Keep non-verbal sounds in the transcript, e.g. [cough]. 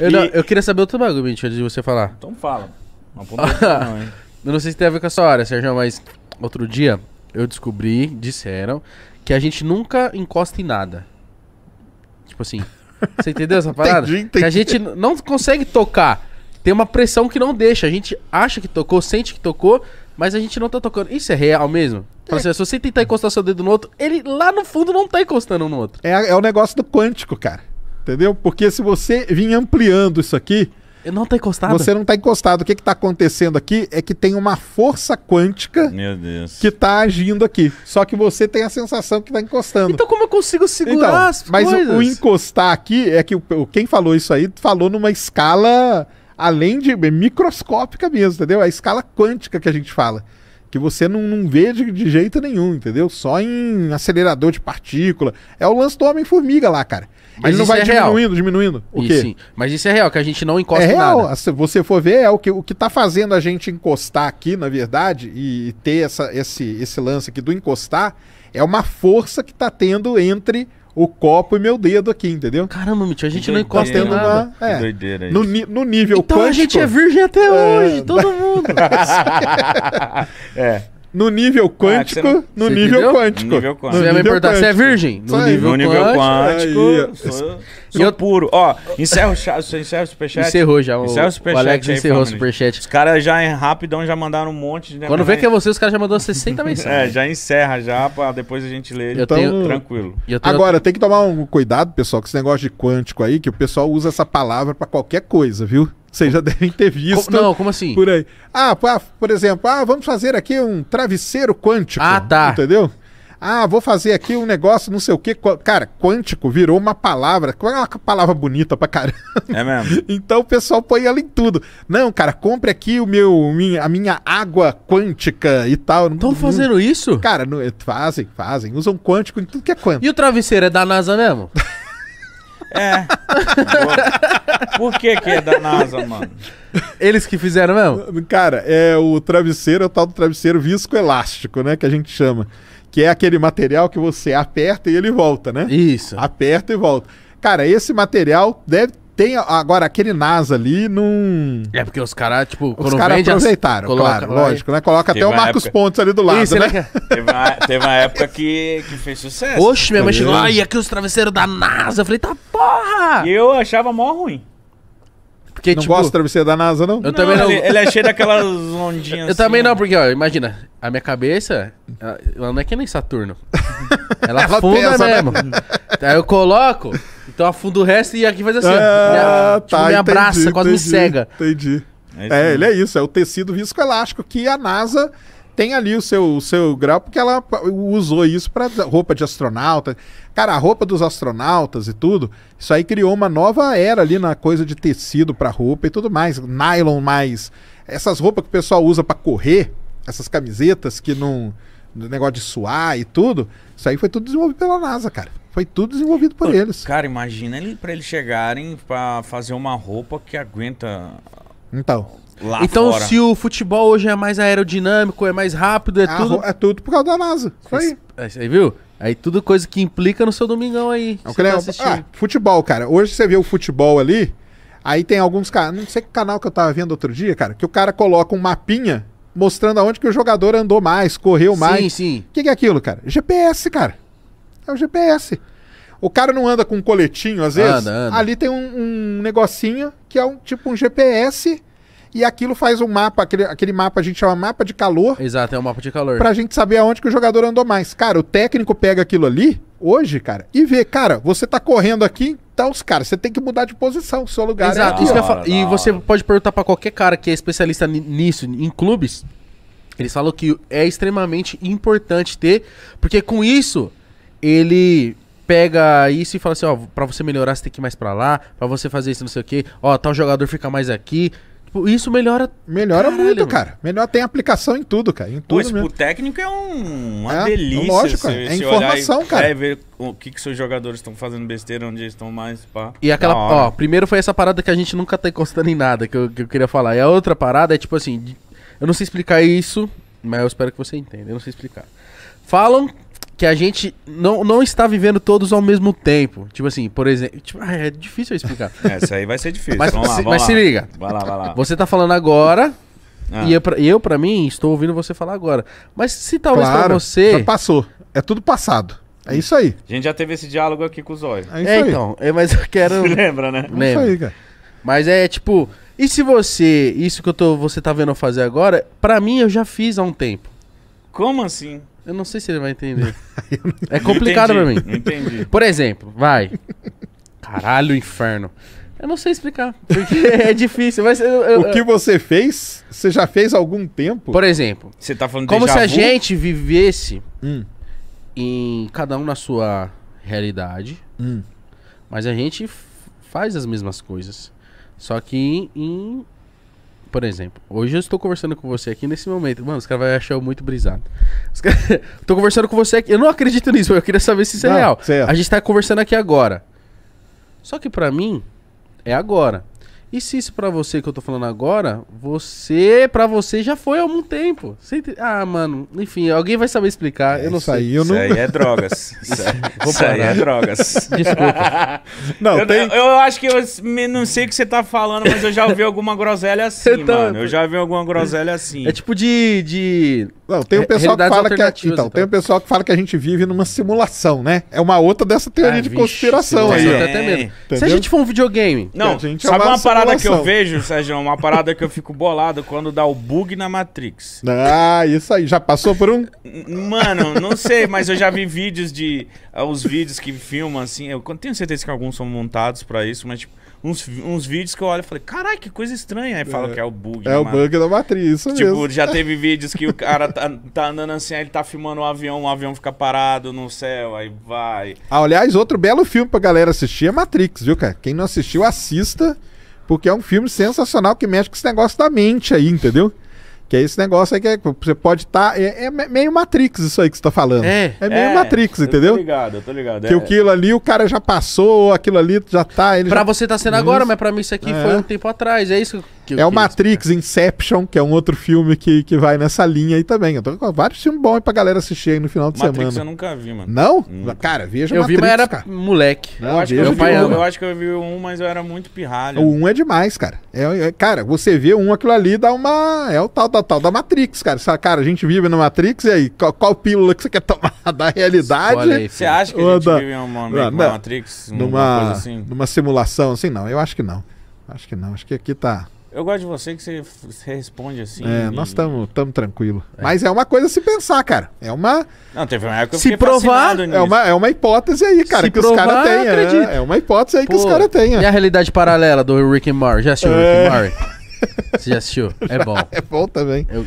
Eu, e... não, eu queria saber outro bagulho, Mitch, antes de você falar. Então fala. Não não, [laughs] hein? não sei se tem a ver com a sua área, Sérgio, mas outro dia eu descobri, disseram, que a gente nunca encosta em nada. Tipo assim. Você entendeu essa [laughs] parada? entendi, entendi. Que a gente não consegue tocar. Tem uma pressão que não deixa. A gente acha que tocou, sente que tocou, mas a gente não tá tocando. Isso é real mesmo? É. Assim, se você tentar encostar seu dedo no outro, ele lá no fundo não tá encostando um no outro. É, é o negócio do quântico, cara entendeu? Porque se você vir ampliando isso aqui. Eu não tá encostado. Você não está encostado. O que está acontecendo aqui é que tem uma força quântica que está agindo aqui. Só que você tem a sensação que está encostando. Então como eu consigo segurar então, as mas coisas? Mas o, o, encostar aqui é que o, quem falou isso aí falou numa escala além de microscópica mesmo, entendeu? A escala quântica que a gente fala. Que você não, não vê de, de jeito nenhum, entendeu? Só em acelerador de partícula. É o lance do Homem-Formiga lá, cara. Mas ele não vai é diminuindo, real. diminuindo. O quê? Sim. Mas isso é real, que a gente não encosta é real. Nada. Se você for ver, é o que, o que tá fazendo a gente encostar aqui, na verdade, e ter essa, esse, esse lance aqui do encostar, é uma força que está tendo entre o copo e meu dedo aqui, entendeu? Caramba, Mitch, a gente que não encosta em nada. Uma, é, doideira isso. No, no nível então quântico... Então a gente é virgem até é... hoje, todo mundo. [laughs] é. [laughs] No nível ah, quântico, não... no, nível quântico. no nível quântico. Você vai me importar. Você é virgem? No, nível, no nível quântico. quântico sou, sou eu... puro. Ó, encerra o, encerra o superchat. Encerrou já. O, encerra o superchat. O Alex aí, encerrou o superchat. Os caras já em rapidão já mandaram um monte de. Quando vê que é você, os caras já mandaram [laughs] 60 mensagens. é, já encerra já, pra depois a gente ler. Então, tenho... tranquilo. Agora, tem que tomar um cuidado, pessoal, com esse negócio de quântico aí, que o pessoal usa essa palavra pra qualquer coisa, viu? Vocês já [laughs] devem ter visto. não, como assim? Por aí. Ah, por exemplo, ah, vamos fazer aqui um travesseiro quântico. Ah, tá. Entendeu? Ah, vou fazer aqui um negócio, não sei o quê. Cara, quântico virou uma palavra. Qual é uma palavra bonita pra caramba? É mesmo. [laughs] Então o pessoal põe ela em tudo. Não, cara, compre aqui o meu, minha, a minha água quântica e tal. Estão hum. fazendo isso? Cara, não, fazem, fazem. Usam quântico em tudo que é quântico. E o travesseiro é da NASA mesmo? [laughs] É. [laughs] Por que que é da NASA, mano? Eles que fizeram mesmo? Cara, é o travesseiro, é o tal do travesseiro viscoelástico, né? Que a gente chama. Que é aquele material que você aperta e ele volta, né? Isso. Aperta e volta. Cara, esse material deve tem agora aquele NASA ali num. É porque os caras, tipo, os caras aproveitaram, coloca, claro, lógico, né? Coloca teve até o Marcos época... Pontes ali do lado, Isso, né? né? Teve uma, teve uma época que, que fez sucesso. Oxe, minha mãe tá chegou lá e aqui os travesseiros da NASA. Eu falei, tá porra! E eu achava mó ruim. Porque, não tipo, gosto do travesseiro da NASA, não? Eu não, também não. Ele, ele é cheio daquelas ondinhas. Eu assim, também não, né? porque, ó, imagina, a minha cabeça, ela, ela não é que nem Saturno. [laughs] Ela, ela funda pensa, né? mesmo. Né? Aí eu coloco, então afunda o resto e aqui faz assim, ó. Ah, tá, tipo, me abraça, entendi, quase entendi, me cega. Entendi. É, é ele é isso, é o tecido viscoelástico que a NASA tem ali o seu, o seu grau, porque ela usou isso para roupa de astronauta. Cara, a roupa dos astronautas e tudo, isso aí criou uma nova era ali na coisa de tecido para roupa e tudo mais. Nylon mais. Essas roupas que o pessoal usa para correr, essas camisetas que não. negócio de suar e tudo, isso aí foi tudo desenvolvido pela NASA, cara. Foi tudo desenvolvido por Ô, eles. Cara, imagina ele para eles chegarem para fazer uma roupa que aguenta. Então. Lá então, fora. se o futebol hoje é mais aerodinâmico, é mais rápido, é a ah, tudo. É tudo por causa da NASA. Foi. É, aí viu? Aí tudo coisa que implica no seu domingão aí. Não, tá ah, futebol, cara. Hoje você vê o futebol ali. Aí tem alguns caras. Não sei que canal que eu tava vendo outro dia, cara, que o cara coloca um mapinha mostrando aonde que o jogador andou mais, correu mais. Sim, sim. O que, que é aquilo, cara? GPS, cara. É o GPS. O cara não anda com um coletinho, às vezes. Anda, anda. Ali tem um, um, negocinho que é um tipo um GPS. E aquilo faz um mapa, aquele, aquele mapa a gente chama mapa de calor. Exato, é um mapa de calor. Pra gente saber aonde que o jogador andou mais. Cara, o técnico pega aquilo ali, hoje, cara, e vê, cara, você tá correndo aqui, tá os caras, você tem que mudar de posição, seu lugar é Exato, é aqui, E ah, você pode perguntar para qualquer cara que é especialista nisso, em clubes, eles falam que é extremamente importante ter, porque com isso ele pega isso e fala assim, ó, pra você melhorar você tem que ir mais pra lá, pra você fazer isso não sei o quê, ó, tal jogador fica mais aqui. Tipo, isso melhora... Melhora Caralho, muito, mano. cara. Melhor tem aplicação em tudo, cara. Em tudo Pô, pro técnico é um, uma é, delícia. Lógico, é informação, e, cara. É, ver o que que seus jogadores estão fazendo besteira, onde eles estão mais, pá. E aquela, ó, primeiro foi essa parada que a gente nunca tá encostando em nada, que eu, que eu queria falar. E a outra parada é tipo assim, eu não sei explicar isso, mas eu espero que você entenda, eu não sei explicar. Falam que a gente não, não está vivendo todos ao mesmo tempo. Tipo assim, por exemplo. Tipo, é difícil explicar. Essa é, aí vai ser difícil. Mas, vamos lá, se, vamos mas lá. se liga. Vai lá, vai lá. Você está falando agora. Ah. E eu, pra, eu, para mim, estou ouvindo você falar agora. Mas se talvez claro, pra você. Já passou. É tudo passado. É isso aí. A gente já teve esse diálogo aqui com o Zóio. É isso é, aí. então. É, mas eu quero. [laughs] lembra, né? Lembra. É isso aí, cara. Mas é tipo. E se você. Isso que eu tô, você tá vendo eu fazer agora, pra mim eu já fiz há um tempo. Como assim? Eu não sei se ele vai entender. [laughs] é complicado para mim. Não entendi. Por exemplo, vai. Caralho, inferno. Eu não sei explicar, porque [laughs] é difícil, mas eu, eu, O que você fez? Você já fez há algum tempo? Por exemplo, você tá falando como se a gente vivesse hum. em cada um na sua realidade, hum. mas a gente faz as mesmas coisas, só que em, em por exemplo, hoje eu estou conversando com você aqui nesse momento. Mano, os caras vão achar eu muito brisado. Estou [laughs] conversando com você aqui. Eu não acredito nisso, eu queria saber se isso é real. É. A gente está conversando aqui agora. Só que para mim, é agora. E se isso pra você que eu tô falando agora, você, pra você já foi há algum tempo. Você Ah, mano, enfim, alguém vai saber explicar. eu é, não isso sei. aí, eu Isso não. aí é drogas. [laughs] Isso, aí- isso aí é drogas. [laughs] Desculpa. [laughs] Não, eu, tem. eu- eu acho que eu não sei o que você tá falando, mas eu já ouvi alguma groselha assim, tá- mano. Eu já vi alguma groselha assim. É tipo de. de... Não, tem um pessoal que fala que é- a, então, então. tem um pessoal que fala que a gente vive numa simulação, né? É uma outra dessa teoria Ah, de vixe, conspiração aí, até medo. Se a gente for um videogame, Não, a gente é sabe uma uma, parada parada que eu vejo, Sérgio, uma parada que eu fico bolado quando dá o bug na Matrix. Ah, isso aí. Já passou por um? Mano, não sei, mas eu já vi vídeos de. Uh, os vídeos que filmam assim. Eu tenho certeza que alguns são montados pra isso, mas tipo. Uns, uns vídeos que eu olho e falei, caralho, que coisa estranha. Aí fala é, que é o bug. É o bug da Matrix, isso tipo, mesmo. já teve vídeos que o cara tá, tá andando assim, aí ele tá filmando um avião, o um avião fica parado no céu, aí vai. Ah, aliás, outro belo filme pra galera assistir é Matrix, viu, cara? Quem não assistiu, assista. Porque é um filme sensacional que mexe com esse negócio da mente aí, entendeu? Que é esse negócio aí que é, você pode estar. Tá, é, é, meio Matrix isso aí que você está falando. É. É meio é, Matrix, entendeu? Eu tô ligado, eu tô ligado. Que é. aquilo ali o cara já passou, aquilo ali já tá. Ele pra já... você tá sendo isso. agora, mas pra mim isso aqui é. foi um tempo atrás. É isso que, é o Matrix, Inception, que é um outro filme que, que vai nessa linha aí também. Eu tô com vários filmes bons aí pra galera assistir aí no final de Matrix semana. Matrix eu nunca vi, mano. Não? Nunca. Cara, veja eu Matrix, vi, mas era cara. moleque. Não, eu, acho eu, eu, acho que eu vi um, mas eu era muito pirralho. O um é demais, cara. É, é, cara, você vê um, aquilo ali dá uma... É o tal, tal, tal da Matrix, cara. Essa, cara, a gente vive na Matrix, e aí? Qual, qual pílula que você quer tomar [laughs] da realidade? Aí, você acha que a gente da... vive uma, uma, uma Matrix? Numa, assim? numa simulação, assim? Não, eu acho que não. Acho que não. Acho que aqui tá... Eu gosto de você que você, responde assim. É, e... nós estamos tranquilos. tranquilo. É. Mas é uma coisa a se pensar, cara. É uma. Não, teve uma época que eu se provar, nisso. É uma, é uma hipótese aí, cara, se que provar, os caras têm. É, é, uma hipótese aí Pô, que os caras têm. E a realidade paralela do Rick and Morty? Já assistiu é... Rick and é. Morty? Você já assistiu? É [laughs] bom. É bom também. Eu...